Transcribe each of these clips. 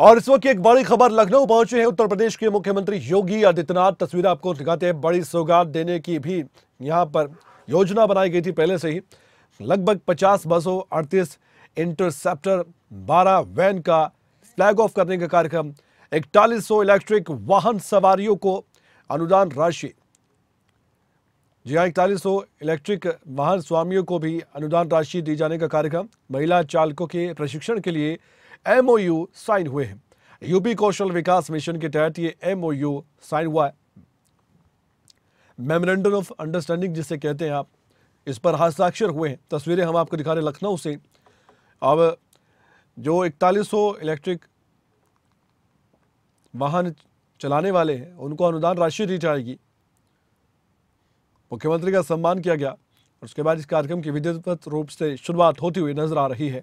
और इस वक्त की एक बड़ी खबर लखनऊ पहुंचे हैं उत्तर प्रदेश के मुख्यमंत्री योगी आदित्यनाथ तस्वीर आपको दिखाते हैं बड़ी सौगात देने की भी यहाँ पर योजना बनाई गई थी पहले से ही लगभग 50 बसों 38 इंटरसेप्टर 12 वैन का फ्लैग ऑफ करने का कार्यक्रम इकतालीस इलेक्ट्रिक वाहन सवारियों को अनुदान राशि जी हाँ इकतालीस इलेक्ट्रिक वाहन स्वामियों को भी अनुदान राशि दी जाने का कार्यक्रम महिला चालकों के प्रशिक्षण के लिए एमओयू साइन हुए हैं यूपी कौशल विकास मिशन के तहत ये एमओयू साइन हुआ है मेमोरेंडम ऑफ अंडरस्टैंडिंग जिसे कहते हैं आप इस पर हस्ताक्षर हुए हैं तस्वीरें हम आपको दिखा रहे हैं लखनऊ से अब जो इकतालीस इलेक्ट्रिक वाहन चलाने वाले हैं उनको अनुदान राशि दी जाएगी मुख्यमंत्री का सम्मान किया गया और उसके बाद इस कार्यक्रम की विधिवत रूप से शुरुआत होती हुई नजर आ रही है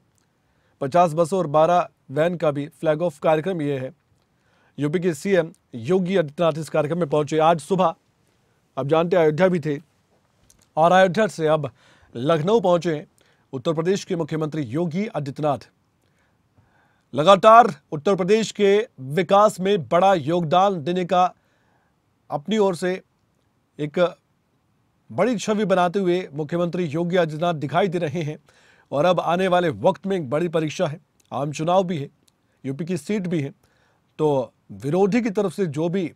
पचास बसों और बारह वैन का भी फ्लैग ऑफ कार्यक्रम ये है यूपी के सीएम योगी आदित्यनाथ इस कार्यक्रम में पहुंचे आज सुबह अब जानते अयोध्या भी थे और अयोध्या से अब लखनऊ पहुंचे उत्तर प्रदेश के मुख्यमंत्री योगी आदित्यनाथ लगातार उत्तर प्रदेश के विकास में बड़ा योगदान देने का अपनी ओर से एक बड़ी छवि बनाते हुए मुख्यमंत्री योगी आदित्यनाथ दिखाई दे रहे हैं और अब आने वाले वक्त में एक बड़ी परीक्षा है आम चुनाव भी है यूपी की सीट भी है तो विरोधी की तरफ से जो भी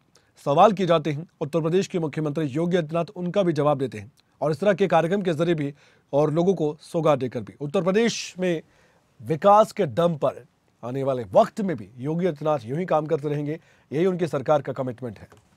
सवाल किए जाते हैं उत्तर प्रदेश के मुख्यमंत्री योगी आदित्यनाथ उनका भी जवाब देते हैं और इस तरह के कार्यक्रम के जरिए भी और लोगों को सौगात देकर भी उत्तर प्रदेश में विकास के दम पर आने वाले वक्त में भी योगी आदित्यनाथ यूं ही काम करते रहेंगे यही उनकी सरकार का कमिटमेंट है